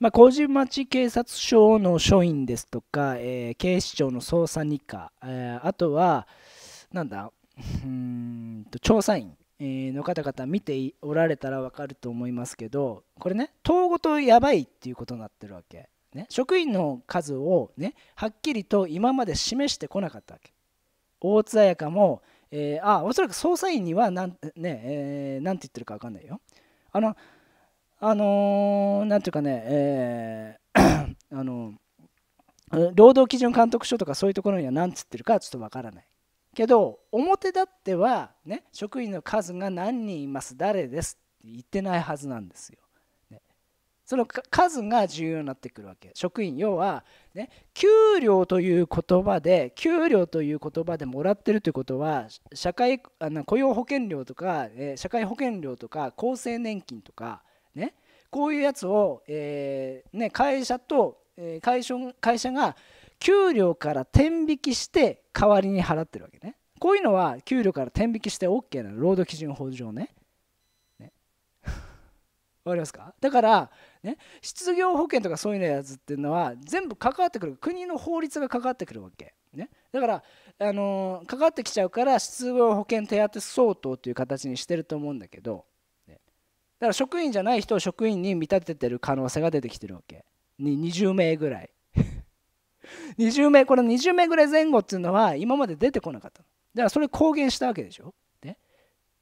まあ、麹町警察署の署員ですとか、えー、警視庁の捜査二課、えー、あとは、なんだ、うんと調査員の方々見ておられたら分かると思いますけど、これね、党ごとやばいっていうことになってるわけ。ね、職員の数を、ね、はっきりと今まで示してこなかったわけ。大津彩香も、えー、あおそらく捜査員にはなん、ねえー、なんて言ってるか分かんないよ。あのあのー、なんていうかね、えー あの労働基準監督署とかそういうところには何つってるかちょっとわからないけど表立っては、ね、職員の数が何人います誰ですって言ってないはずなんですよ。ね、その数が重要になってくるわけ職員要は、ね、給料という言葉で給料という言葉でもらってるということは社会あの雇用保険料とか、え社会保険料とか厚生年金とかね、こういうやつを、えーね、会社と、えー、会社会社が給料から転引きして代わりに払ってるわけね。こういうのは給料から転引きして OK なの、労働基準法上ね。ね分 かりますかだから、ね、失業保険とかそういうのやつっていうのは全部関わってくる国の法律が関わってくるわけ。ね、だから、あのー、関わってきちゃうから失業保険手当相当という形にしてると思うんだけどだから職員じゃない人を職員に見立ててる可能性が出てきてるわけに20名ぐらい20 名この20名ぐらい前後っていうのは今まで出てこなかっただからそれ公言したわけでしょね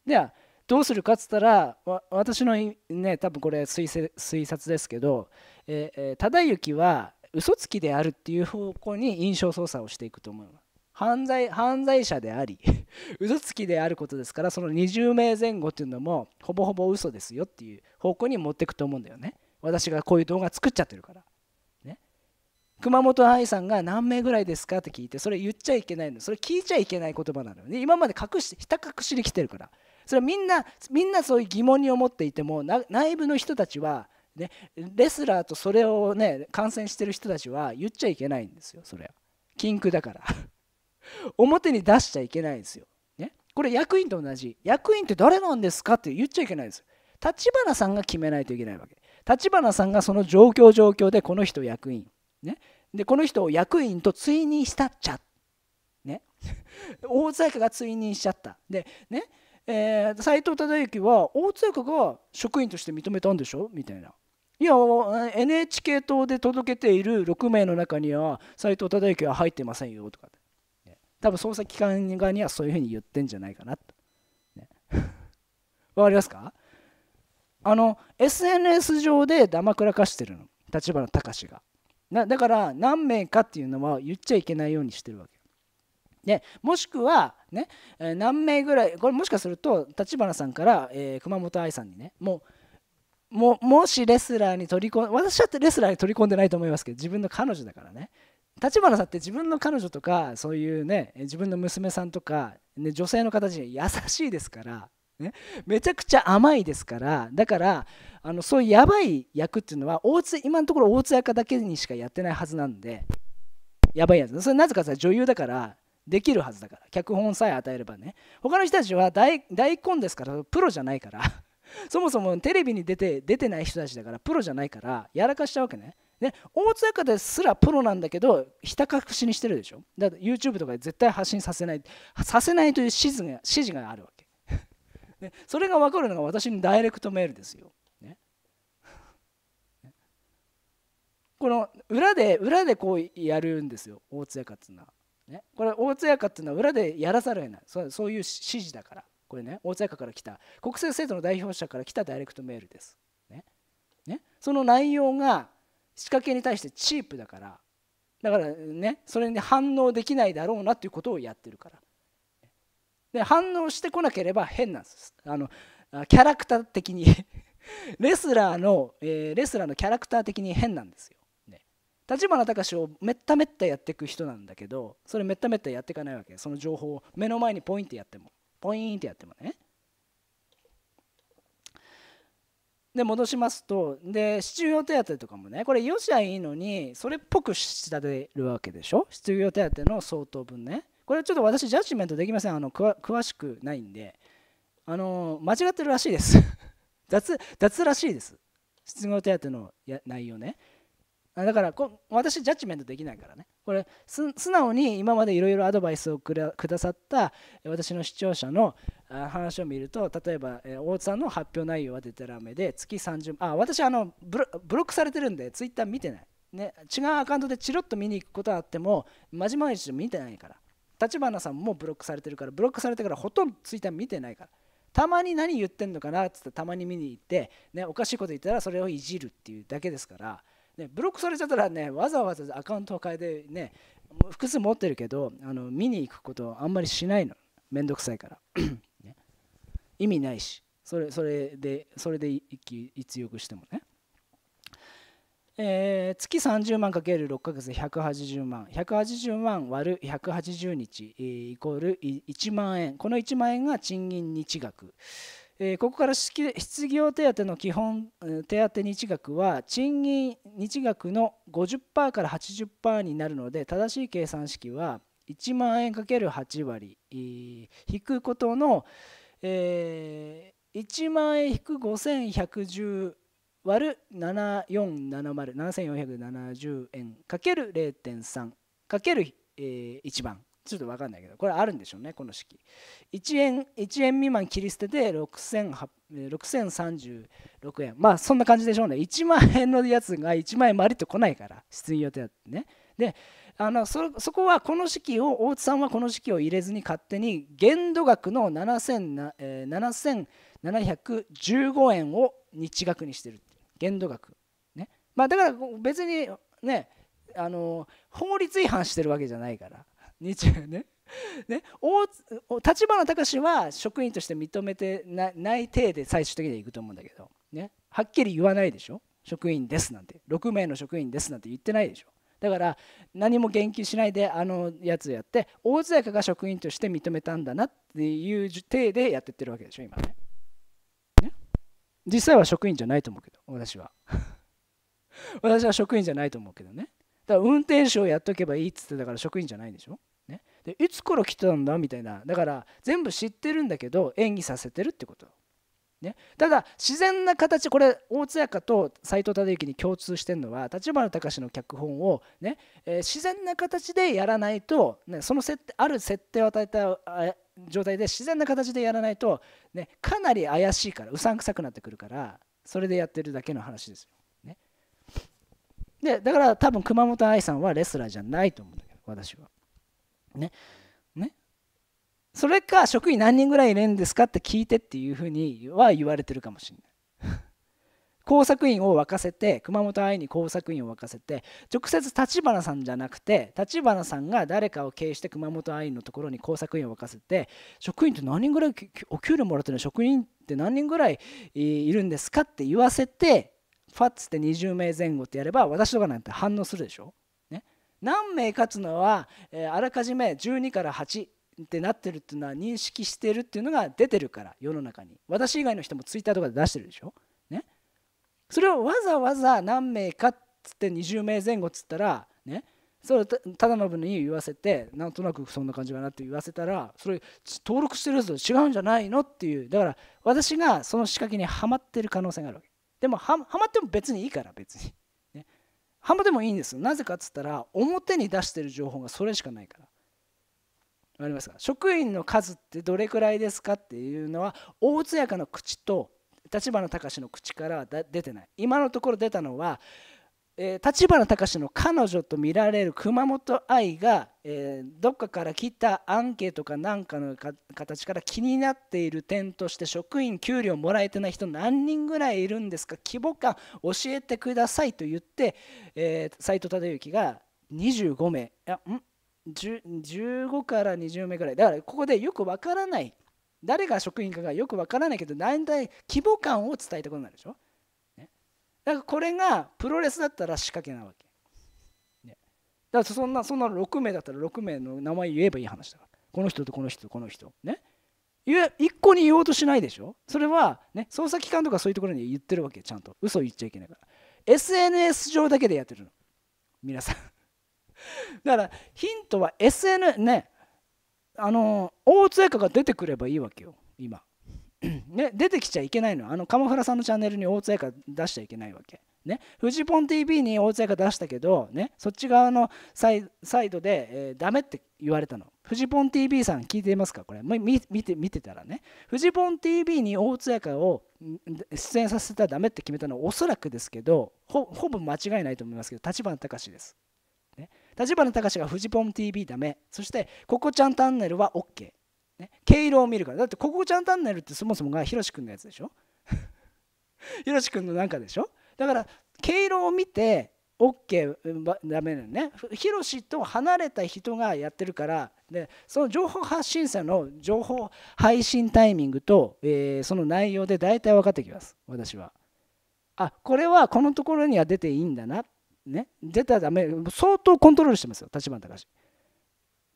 ではどうするかっつったら私のね多分これ推察ですけど、えー、忠之は嘘つきであるっていう方向に印象操作をしていくと思います犯罪犯罪者であり 嘘つきであることですからその20名前後っていうのもほぼほぼ嘘ですよっていう方向に持っていくと思うんだよね私がこういう動画作っちゃってるからね熊本愛さんが何名ぐらいですかって聞いてそれ言っちゃいけないのそれ聞いちゃいけない言葉なのね今まで隠してひた隠しで来てるからそれはみんなみんなそういう疑問に思っていても内部の人たちはね、レスラーとそれをね感染してる人たちは言っちゃいけないんですよそれは禁句だから表に出しちゃいけないんですよ。ね、これ役員と同じ役員って誰なんですかって言っちゃいけないんですよ。立花さんが決めないといけないわけ。立花さんがその状況状況でこの人役員。ね、でこの人を役員と追認したっちゃ。ね、大津が追認しちゃった。でねえー、藤忠之は大津が職員として認めたんでしょみたいな。いや NHK 党で届けている6名の中には斎藤忠之は入ってませんよとか多分捜査機関側にはそういうふうに言ってんじゃないかなと。ね、かりますかあの SNS 上でダマくらかしてるの立花隆がなだから何名かっていうのは言っちゃいけないようにしてるわけね、もしくはね何名ぐらいこれもしかすると立花さんから、えー、熊本愛さんにねもうもしレスラーに取り込ん私だってレスラーに取り込んでないと思いますけど自分の彼女だからね立花さんって自分の彼女とかそういうね自分の娘さんとか、ね、女性の形に優しいですから、ね、めちゃくちゃ甘いですからだからあのそういうやばい役っていうのは大津今のところ大津役だけにしかやってないはずなんでやばいやつそれなぜかさ女優だからできるはずだから脚本さえ与えればね他の人たちは大根ですからプロじゃないから そもそもテレビに出て出てない人たちだからプロじゃないからやらかしたわけね。ね、大津役ですらプロなんだけどひた隠しにしてるでしょだって YouTube とかで絶対発信させないさせないという指示が指示があるわけ、ね、それが分かるのが私のダイレクトメールですよ、ね、この裏で裏でこうやるんですよ大津役っていうのは、ね、これ大津役っていうのは裏でやらざるを得ないそそういう指示だからこれね大津役から来た国政生徒の代表者から来たダイレクトメールです、ねね、その内容が仕掛けに対してチープだからだからねそれに反応できないだろうなということをやってるからで反応してこなければ変なんですあのキャラクター的に レスラーの、えー、レスラーのキャラクター的に変なんですよ立花隆をめっためったやっていく人なんだけどそれめっためったやっていかないわけその情報を目の前にポインってやってもポインってやってもねで戻しますとで失業手当とかもねこれよしゃいいのにそれっぽく仕立てるわけでしょ失業手当の相当分ねこれちょっと私ジャッジメントできませんあの詳しくないんであの間違ってるらしいです 雑雑らしいです失業手当のや内容ねだからこ私ジャッジメントできないからねこれ素直に今までいろいろアドバイスをくださった私の視聴者の話を見ると例えば大津さんの発表内容はデタラメで月30あ私あのブロックされてるんでツイッター見てない、ね、違うアカウントでチロッと見に行くことあってもまじまじ見てないから立花さんもブロックされてるからブロックされてからほとんどツイッター見てないからたまに何言ってんのかなっつったらたまに見に行って、ね、おかしいこと言ったらそれをいじるっていうだけですから。ね、ブロックされちゃったらねわざわざアカウントを変えてね複数持ってるけどあの見に行くことあんまりしないのめんどくさいから ね、意味ないしそれそれでそれで一気一憂してもね、えー、月30万 ×6 ヶ月で180万180万割る180日、イコール1万円この1万円が賃金日額えここから失業手当の基本手当日額は賃金日額の50%から80%になるので正しい計算式は1万円 ×8 割引くことの、え1万円引く5110割る74707470円 ×0.3 ×1 番ちょっと分かんないけどこれあるんでしょうねこの式1円1円未満切り捨てで6036円まあそんな感じでしょうね1万円のやつが1万円回りと来ないから失に予定ってねであのそこはこの式を大津さんはこの式を入れずに勝手に限度額の7715円を日額にしてる限度額ねまあだから別にねあの法律違反してるわけじゃないから日ねね、立花隆は職員として認めてない体で最終的にはいくと思うんだけど、ね、はっきり言わないでしょ職員ですなんて6名の職員ですなんて言ってないでしょだから何も言及しないであのやつやって大津役が職員として認めたんだなっていう体でやってってるわけでしょ今ねね実際は職員じゃないと思うけど私は 私は職員じゃないと思うけどねだから運転手をやっとけばいいっつってだから職員じゃないでしょ、ね、でいつから来たんだみたいなだから全部知ってるんだけど演技させてるってことね、ただ自然な形これ大津かと斎藤忠之に共通してるのは立花隆の脚本をね、え自然な形でやらないと、ね、その設定ある設定を与えた状態で自然な形でやらないと、ね、かなり怪しいからうさんくさくなってくるからそれでやってるだけの話ですよ。でだから多分熊本愛さんはレスラーじゃないと思うんだけど私は。ね。ね。それか職員何人ぐらいいるんですかって聞いてっていうふうには言われてるかもしれない。工作員を沸かせて熊本愛に工作員を沸かせて直接立花さんじゃなくて立花さんが誰かを経営して熊本愛のところに工作員を沸かせて職員って何人ぐらいお給料もらってるの職員って何人ぐらいいるんですかって言わせてファッツって20名前後ってやれば私とかなんて反応するでしょ、ね、何名勝つのは、えー、あらかじめ12から8ってなってるっていうのは認識してるっていうのが出てるから世の中に私以外の人もツイッターとかで出してるでしょ、ね、それをわざわざ何名かっつって20名前後っつったらねそれただの分に言わせてなんとなくそんな感じかなって言わせたらそれ登録してるやつと違うんじゃないのっていうだから私がその仕掛けにはまってる可能性があるわけでもはまっても別にいいから別に、ね、はまってもいいんですよなぜかっつったら表に出してる情報がそれしかないからわかりますか職員の数ってどれくらいですかっていうのは大津やかの口と立花隆の口から出てない今のところ出たのはえー、立花隆の彼女と見られる熊本愛が、えー、どっかから来たアンケートかなんかの形から気になっている点として職員給料もらえてない人何人ぐらいいるんですか規模感教えてくださいと言って、えー、斉藤忠之が25名いやん15から20名ぐらいだからここでよくわからない誰が職員かがよくわからないけど大体規模感を伝えたことになるでしょだからこれがプロレスだったら仕掛けなわけ。ね、だからそんなそんな6名だったら6名の名前言えばいい話だから。この人とこの人とこの人。ね。一個に言おうとしないでしょそれは、ね、捜査機関とかそういうところに言ってるわけちゃんと嘘言っちゃいけないから SNS 上だけでやってるの皆さんだからヒントは SN ねあの大津かが出てくればいいわけよ今ね、出てきちゃいけないのあの鎌原さんのチャンネルに大津彩香出しちゃいけないわけ。ね、フジポン TV に大津彩香出したけど、ね、そっち側のサイドで、えー、ダメって言われたの。フジポン TV さん聞いていますかこれ見て見てたらね。フジポン TV に大津彩香を出演させたらダメって決めたのはおそらくですけどほぼ間違いないと思いますけど立花隆です。ね、立花隆がフジポン TV ダメそしてここちゃんチャンネルは OK。ね、毛色を見るからだって「ここちゃんタンネル」ってそもそもがひろしくんのやつでしょひろしくんのなんかでしょだから毛色を見て OK ダメだよねひろしと離れた人がやってるからでその情報発信者の情報配信タイミングと、えー、その内容で大体分かってきます私はあこれはこのところには出ていいんだなね出たらダメ相当コントロールしてますよ立花隆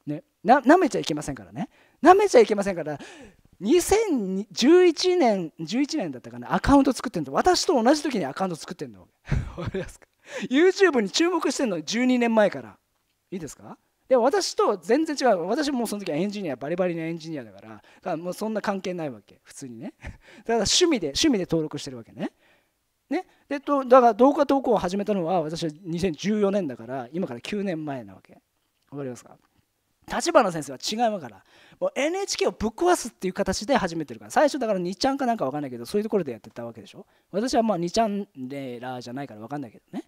ねな舐めちゃいけませんからねなめちゃいけませんから2011年11年だったかなアカウント作ってんの私と同じ時にアカウント作ってんの YouTube に注目してんの12年前からいいですかでも私と全然違う私もその時はエンジニアバリバリのエンジニアだからだからもうそんな関係ないわけ普通にねだから趣味で趣味で登録してるわけねねでとだから動画投稿を始めたのは私は2014年だから今から9年前なわけわかりますか立花先生は違いからもう NHK をぶっ壊すっていう形で始めてるから最初だから2ちゃんかなんか分かんないけどそういうところでやってたわけでしょ私はまあ2ちゃんレーラーじゃないから分かんないけどね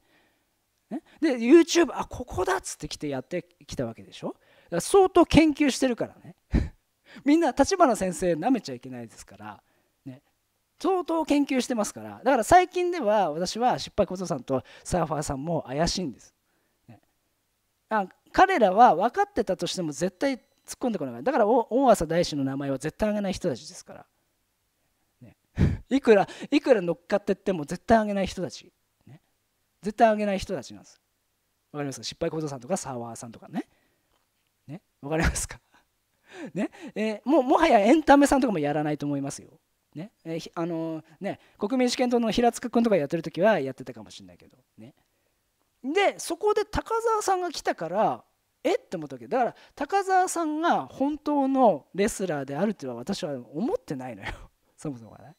ねで YouTube あここだっつって来てやってきたわけでしょだから相当研究してるからね みんな立花先生なめちゃいけないですから相当研究してますからだから最近では私は失敗小僧さんとサーファーさんも怪しいんですあ彼らは分かってたとしても絶対突っ込んでこないだから大浅大師の名前は絶対あげない人たちですから、ね、いくらいくら乗っかってっても絶対あげない人たち、ね、絶対あげない人たちなんですわかりますか失敗小僧さんとかサワーさんとかねねわかりますか ねえー、もうもはやエンタメさんとかもやらないと思いますよねえー、あのー、ね、国民主権党の平塚君とかやってる時はやってたかもしれないけど、ねでそこで高澤さんが来たからえって思ったわけだから高澤さんが本当のレスラーであるとは私は思ってないのよ そもそもがね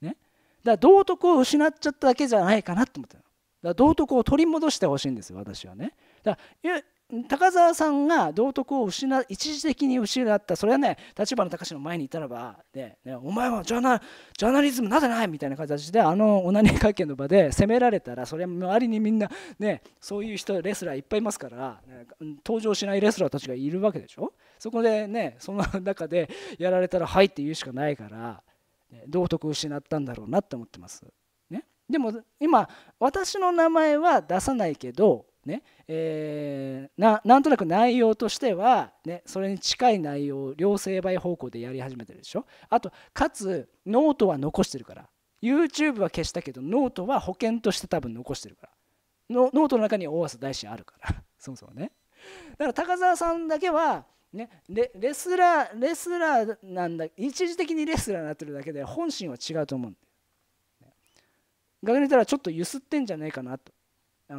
ねだから道徳を失っちゃっただけじゃないかなって思ったのだから道徳を取り戻してほしいんですよ私はねだから高澤さんが道徳を失一時的に失ったそれはね立花隆の前にいたらばで、ね、お前はジャーナジャーナリズムなぜないみたいな形であのオナニー会見の場で責められたらそれは周りにみんな、ね、そういう人レスラーいっぱいいますから、ね、登場しないレスラーたちがいるわけでしょそこでねその中でやられたらはいって言うしかないから、ね、道徳を失ったんだろうなって思ってます。ね、でも今私の名前は出さないけどねえー、なんとなく内容としては、ね、それに近い内容を両成敗方向でやり始めてるでしょあとかつノートは残してるから YouTube は消したけどノートは保険として多分残してるからノートの中に大麻大師あるから そもそもねだから高澤さんだけはね、レレスラーレスラーなんだ一時的にレスラーになってるだけで本心は違うと思うんだよ。逆に言ったらちょっとゆすってんじゃないかなと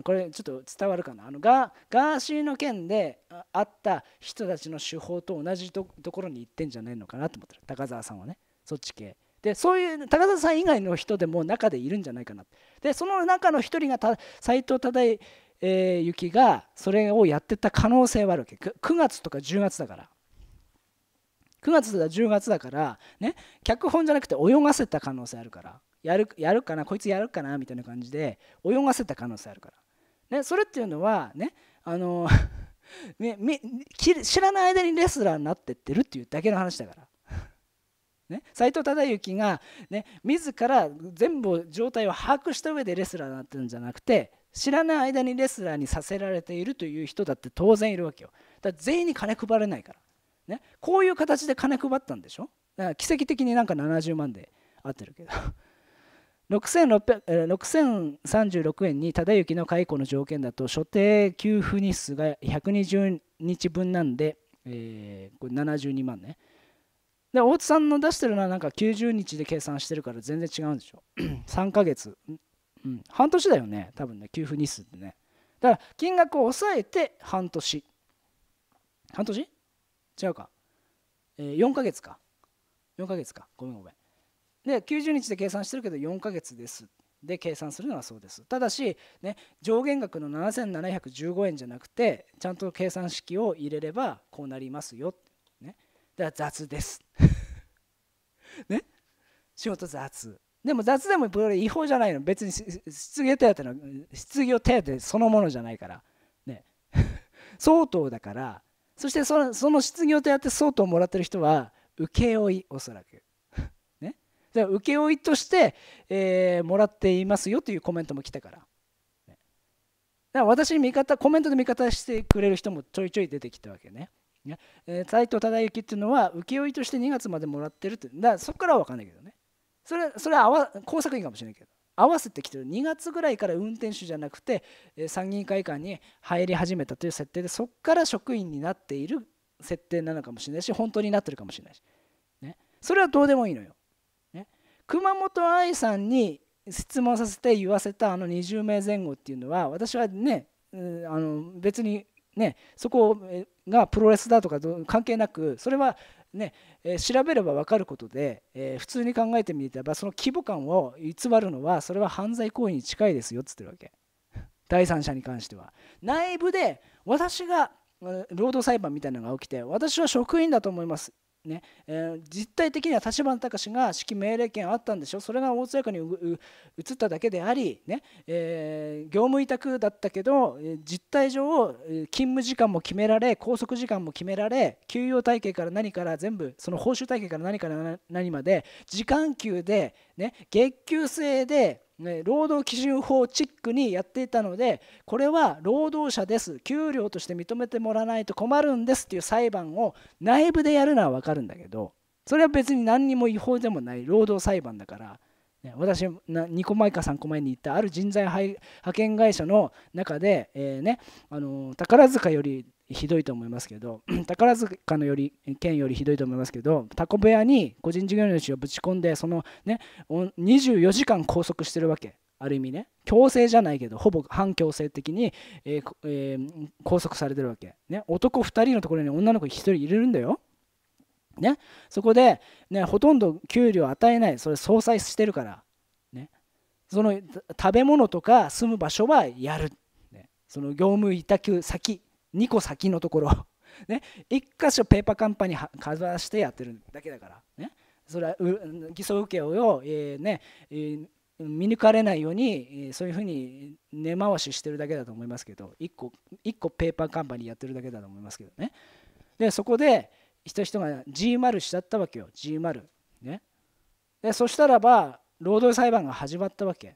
これちょっと伝わるかなあのガーシーの件であった人たちの手法と同じところに行ってんじゃないのかなと思ってる高澤さんはねそっち系でそういう高田さん以外の人でも中でいるんじゃないかなでその中の一人が斎藤忠えー、幸がそれをやってた可能性はあるわけ 9, 9月とか10月だから9月とか10月だからね脚本じゃなくて泳がせた可能性あるからやるやるかなこいつやるかなみたいな感じで泳がせた可能性あるから、ね、それっていうのはねあのね 知らない間にレスラーになってってるっていうだけの話だから。ね、藤忠之が、ね、自ら全部状態を把握した上でレスラーになってるんじゃなくて知らない間にレスラーにさせられているという人だって当然いるわけよだから全員に金配れないから、ね、こういう形で金配ったんでしょだから奇跡的になんか70万で合ってるけど6036円に忠之の解雇の条件だと所定給付日数が120日分なんで、えー、これ72万ねで大津さんの出してるのはなんか90日で計算してるから全然違うんでしょ3 ヶ月、うん、半年だよね多分ね給付日数ってねだから金額を抑えて半年半年違うか、えー、4ヶ月か4ヶ月かごめんごめんで90日で計算してるけど4ヶ月ですで計算するのはそうですただし、ね、上限額の7715円じゃなくてちゃんと計算式を入れればこうなりますよ、ね、だから雑です ね仕事雑でも雑でもこれ違法じゃないの別に失業手当の失業手当そのものじゃないからね 相当だからそしてそのその失業手当相当もらってる人は請負おそらくで請負として、えー、もらっていますよというコメントも来たから。だから私に味方コメントで味方してくれる人もちょいちょい出てきたわけね。ねえー、斉藤忠之っていうのは請負として2月までもらってるってだからそこからは分かんないけどねそれそれは合わ工作員かもしれないけど合わせてきてる2月ぐらいから運転手じゃなくて、えー、参議院会館に入り始めたという設定でそこから職員になっている設定なのかもしれないし本当になってるかもしれないし、ね、それはどうでもいいのよ熊本愛さんに質問させて言わせたあの20名前後っていうのは私はね、あの別にねそこがプロレスだとか関係なくそれはね、調べれば分かることで、普通に考えてみればその規模感を偽るのはそれは犯罪行為に近いですよっつってるわけ 第三者に関しては内部で私が労働裁判みたいなのが起きて私は職員だと思いますねえー、実態的には立花隆が指揮命令権あったんでしょそれが大津役に移っただけであり、ねえー、業務委託だったけど実態上勤務時間も決められ拘束時間も決められ給与体系から何から全部その報酬体系から何から何まで時間給で、ね、月給制でね、労働基準法チックにやっていたのでこれは労働者です給料として認めてもらわないと困るんですっていう裁判を内部でやるのは分かるんだけどそれは別に何にも違法でもない労働裁判だから、ね、私な2個前か3個前に行ったある人材派遣会社の中で、えーね、あの宝塚よりひどいと思いますけど、宝塚のより県よりひどいと思いますけど、タコ部屋に個人事業主をぶち込んで、そのね、24時間拘束してるわけ。ある意味ね、強制じゃないけど、ほぼ反強制的に、えーえー、拘束されてるわけ。ね、男2人のところに女の子1人入れるんだよ。ね、そこで、ね、ほとんど給料与えない、それ相殺してるから、ね、その食べ物とか住む場所はやる。ね、その業務委託先2個先のところ ね、1箇所ペーパーカンパニーかざしてやってるだけだから、ね、それは偽装請負を、えー、ね、えー見抜かれないようにそういうふうに根回ししてるだけだと思いますけど1個 ,1 個ペーパーカンパニーやってるだけだと思いますけどねでそこで人々が G 丸しちゃったわけよ G 丸ねでそしたらば労働裁判が始まったわけ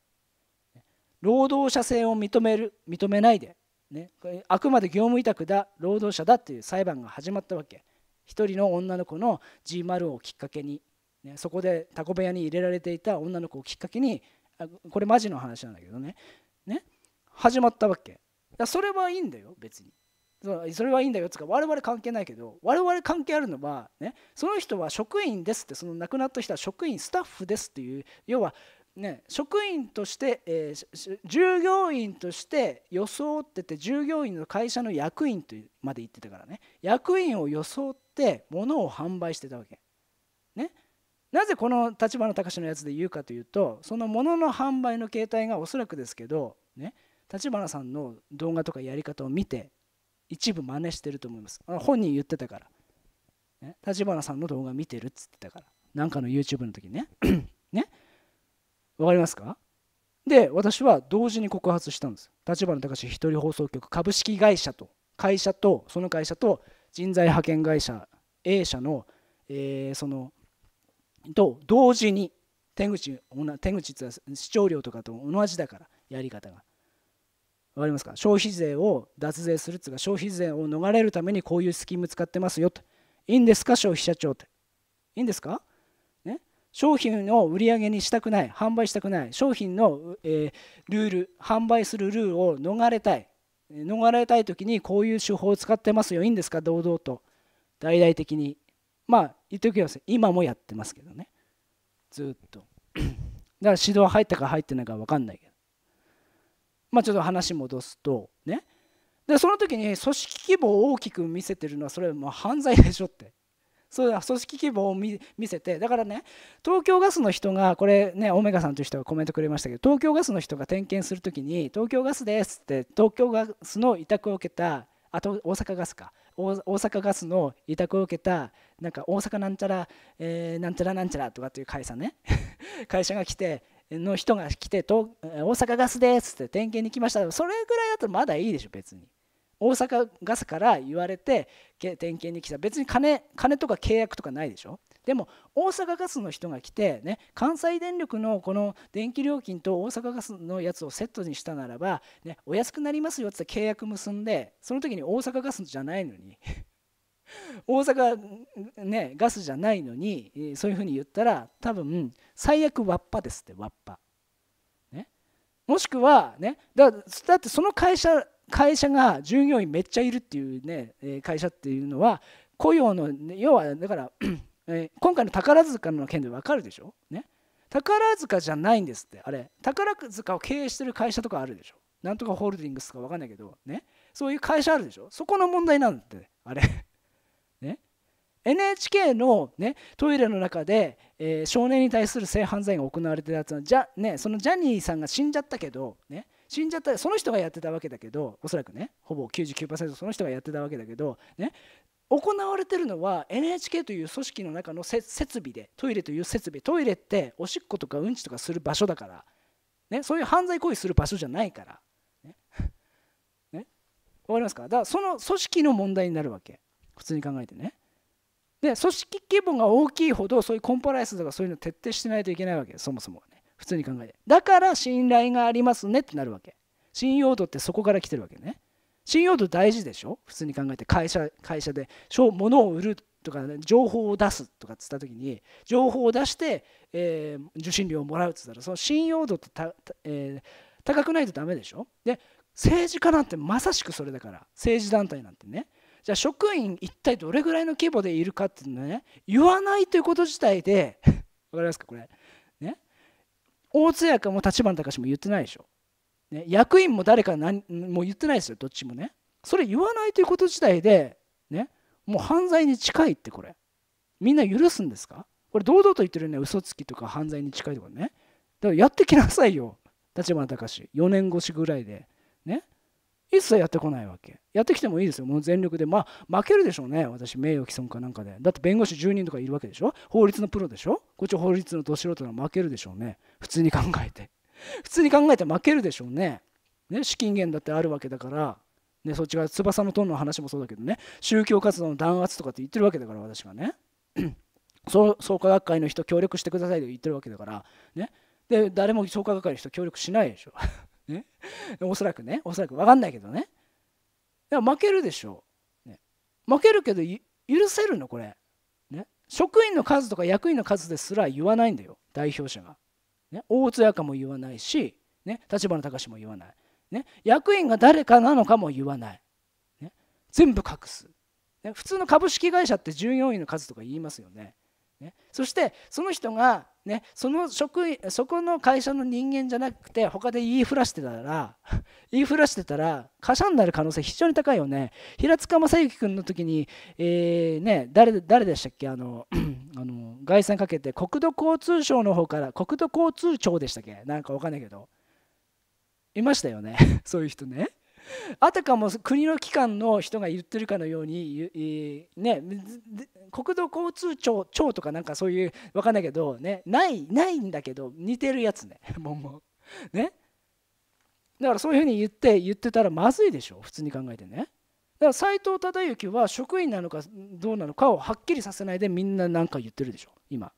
労働者性を認める認めないでね、あくまで業務委託だ労働者だっていう裁判が始まったわけ一人の女の子の G マルをきっかけに、ね、そこでタコ部屋に入れられていた女の子をきっかけにこれマジの話なんだけどねね始まったわけそれはいいんだよ別にそれはいいんだよつか我々関係ないけど我々関係あるのはねその人は職員ですってその亡くなった人は職員スタッフですっていう要はね、職員として、えー、従業員として装ってて従業員の会社の役員というまで言ってたからね役員を装って物を販売してたわけ。ね、なぜこの立花隆のやつで言うかというとその物の販売の形態がおそらくですけどね立花さんの動画とかやり方を見て一部真似してると思います本人言ってたから立花、ね、さんの動画見てるっつってたからなんかの YouTube の時ねわかりますかで、私は同時に告発したんです。立花隆一人放送局株式会社と、会社と、その会社と人材派遣会社 A 社の、えー、その、と同時に、手口、手口って視聴料とかと同じだから、やり方が。わかりますか消費税を脱税するっていうか、消費税を逃れるためにこういうスキーム使ってますよと。いいんですか、消費者庁って。いいんですか商品を売り上げにしたくない販売したくない商品の、えルール販売するルールを逃れたい逃れたい時にこういう手法を使ってますよいいんですか堂々と大々的にまあ言っておきます今もやってますけどねずっとだから指導入ったか入ってないか分かんないけどまあちょっと話戻すとねでその時に組織規模を大きく見せてるのはそれはもう犯罪でしょってそうだ組織規模を見せてだからね東京ガスの人がこれねオメガさんという人がコメントくれましたけど東京ガスの人が点検するときに東京ガスですって東京ガスの委託を受けたあと大阪ガスか大阪ガスの委託を受けたなんか大阪なんちゃら、えー、なんちゃらなんちゃらとかっていう会社ね 会社が来ての人が来て大阪ガスですって点検に来ましたそれぐらいだとまだいいでしょ別に大阪ガスから言われて点検に来た別に金金とか契約とかないでしょでも大阪ガスの人が来て、ね、関西電力のこの電気料金と大阪ガスのやつをセットにしたならば、ね、お安くなりますよって契約結んでその時に大阪ガスじゃないのに 大阪、ね、ガスじゃないのにそういうふうに言ったら多分最悪わっぱですってわっぱ。もしくはねだだってその会社会社が従業員めっちゃいるっていうね会社っていうのは雇用の要はだから 今回の宝塚の件で分かるでしょね宝塚じゃないんですってあれ宝塚を経営してる会社とかあるでしょなんとかホールディングスとか分かんないけどねそういう会社あるでしょそこの問題なんだってあれ ね NHK の、ね、トイレの中で、えー、少年に対する性犯罪が行われてたやつはじゃ、ね、そのジャニーさんが死んじゃったけど、ね、死んじゃったその人がやってたわけだけどおそらくねほぼ99%その人がやってたわけだけどね行われてるのは NHK という組織の中の設備でトイレという設備トイレっておしっことかうんちとかする場所だから、ね、そういう犯罪行為する場所じゃないからね ねわかりますかだからその組織の問題になるわけ普通に考えてねで組織規模が大きいほどそういうコンプライアンスとかそういうの徹底してないといけないわけそもそもね普通に考えてだから信頼がありますねってなるわけ信用度ってそこから来てるわけね信用度大事でしょ普通に考えて会社会社で物を売るとか、ね、情報を出すとかっつった時に情報を出して、えー、受信料をもらうっつったらその信用度ってた、えー、高くないとダメでしょで政治家なんてまさしくそれだから政治団体なんてねじゃあ職員一体どれぐらいの規模でいるかっていうのね言わないということ自体で分 かりますかこれ大津かも立花隆も言ってないでしょ。ね、役員も誰か何も言ってないですよどっちもね。それ言わないということ自体で、ね、もう犯罪に近いってこれ。みんな許すんですかこれ堂々と言ってるね嘘つきとか犯罪に近いとかね。だからやってきなさいよ立花隆4年越しぐらいで。ね。一切やってこないわけやってきてもいいですよもう全力でまあ負けるでしょうね私名誉毀損かなんかでだって弁護士10人とかいるわけでしょ法律のプロでしょこっち法律のど素人なら負けるでしょうね普通に考えて普通に考えて負けるでしょうねね資金源だってあるわけだからね、そっちが翼のトンの話もそうだけどね宗教活動の弾圧とかって言ってるわけだから私がね 創価学会の人協力してくださいと言ってるわけだからねで誰も創価学会の人協力しないでしょね、おそらくねおそらく分かんないけどねでも負けるでしょう、ね、負けるけど許せるのこれ、ね、職員の数とか役員の数ですら言わないんだよ代表者が、ね、大津屋かも言わないし、ね、立花隆も言わない、ね、役員が誰かなのかも言わない、ね、全部隠す、ね、普通の株式会社って従業員の数とか言いますよねね、そしてその人が、ね、その職員そこの会社の人間じゃなくて他で言いふらしてたら 言いふらしてたら過者になる可能性非常に高いよね平塚正幸君の時に、えーね、誰誰でしたっけあの あの概算かけて国土交通省の方から国土交通庁でしたっけなんか分かんないけどいましたよね そういう人ねあたかも国の機関の人が言ってるかのように、ね、国土交通庁庁とかなんかそういう分かんないけど、ね、ないないんだけど似てるやつね文言 ねだからそういうふうに言って言ってたらまずいでしょ普通に考えてねだから斎藤忠之は職員なのかどうなのかをはっきりさせないでみんな何か言ってるでしょ今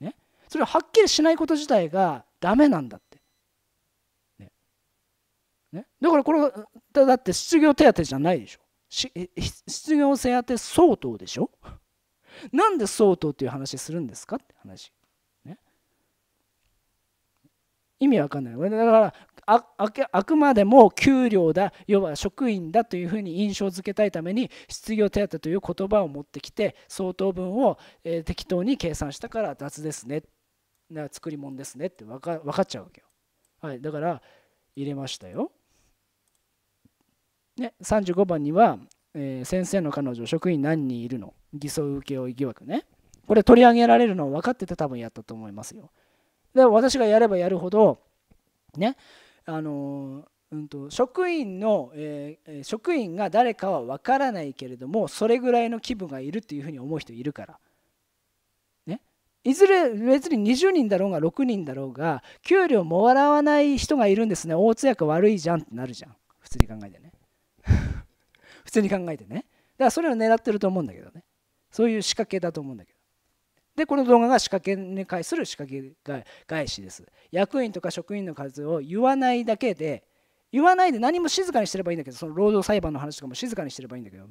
ねそれははっきりしないこと自体がダメなんだね、だからこれだって失業手当じゃないでしょ失業手当相当でしょなんで相当っていう話するんですかって話、ね、意味わかんないだからあくまでも給料だ要は職員だというふうに印象づけたいために失業手当という言葉を持ってきて相当分を、えー、適当に計算したから雑ですね作り物ですねって分かっちゃうわけよ、はい、だから入れましたよね、35番には、えー、先生の彼女職員何人いるの偽装請負疑惑ねこれ取り上げられるの分かってて多分やったと思いますよで私がやればやるほどねあのー、うんと、職員の、えー、職員が誰かは分からないけれどもそれぐらいの気分がいるっていうふうに思う人いるからいずれ別に20人だろうが6人だろうが給料もらわない人がいるんですね大通訳悪いじゃんってなるじゃん普通に考えてね普通に考えてねだからそれを狙ってると思うんだけどねそういう仕掛けだと思うんだけどでこの動画が仕掛けに対する仕掛け返しです役員とか職員の数を言わないだけで言わないで何も静かにしてればいいんだけどその労働裁判の話とかも静かにしてればいいんだけど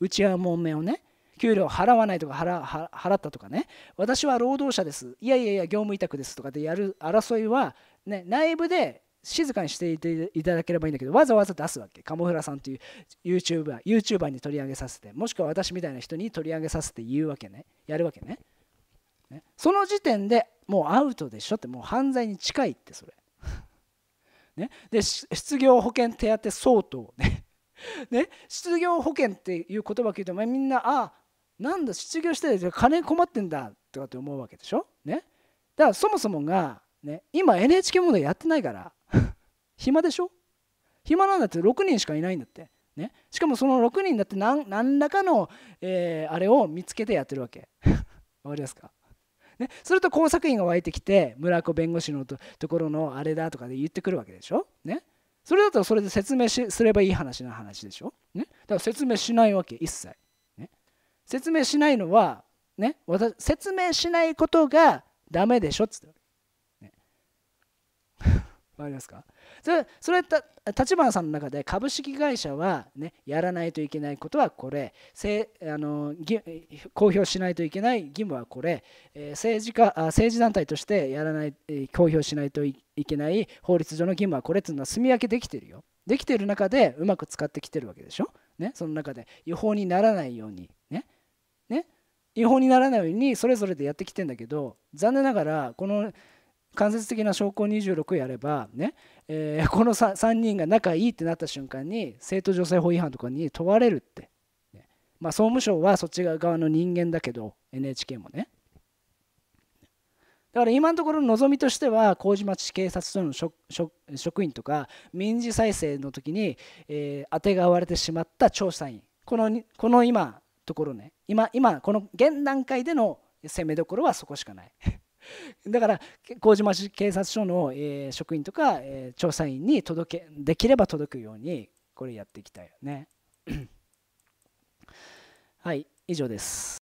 うちは門面をね給料払わないとか払ったとかね私は労働者ですいやいやいや業務委託ですとかでやる争いは、ね、内部で静かにしていていただければいいんだけどわざわざ出すわけカモフラさんという YouTuber, YouTuber に取り上げさせてもしくは私みたいな人に取り上げさせて言うわけねやるわけねねその時点でもうアウトでしょってもう犯罪に近いってそれ ねで失業保険手当相当ね ね失業保険っていう言葉聞いてもみんなあなんだ失業して金困ってんだとかって思うわけでしょねだからそもそもがね今 NHK 問題やってないから暇でしょ暇なんだって6人しかいないんだって。ね、しかもその6人だって何何らかの、えー、あれを見つけてやってるわけ。わかりますかね、すると工作員が湧いてきて村子弁護士のところのあれだとかで言ってくるわけでしょ、ね、それだとそれで説明しすればいい話な話でしょ、ね、だから説明しないわけ一切、ね、説明しないのは、ね、私説明しないことがダメでしょっつってわ、かりますかそれそれた立花さんの中で株式会社は、ね、やらないといけないことはこれせあの公表しないといけない義務はこれ、政治家政治団体としてやらない、公表しないといけない法律上の義務はこれっいうのは住み分けできてるよできてる中でうまく使ってきてるわけでしょ、ね、その中で違法にならないようにねね違法にならないようにそれぞれでやってきてんだけど残念ながらこの間接的な証拠26やればね、えー、この 3, 3人が仲いいってなった瞬間に生徒女性法違反とかに問われるって、ね、まあ、総務省はそっち側の人間だけど NHK もねだから今のところ望みとしては麹町警察署の職員とか民事再生の時に、えー、あてがわれてしまった調査員このこの今ところね今今この現段階での攻めどころはそこしかない だから麹町警察署の、え職員とか、え調査員に届けできれば届くようにこれやっていきたいよね はい以上です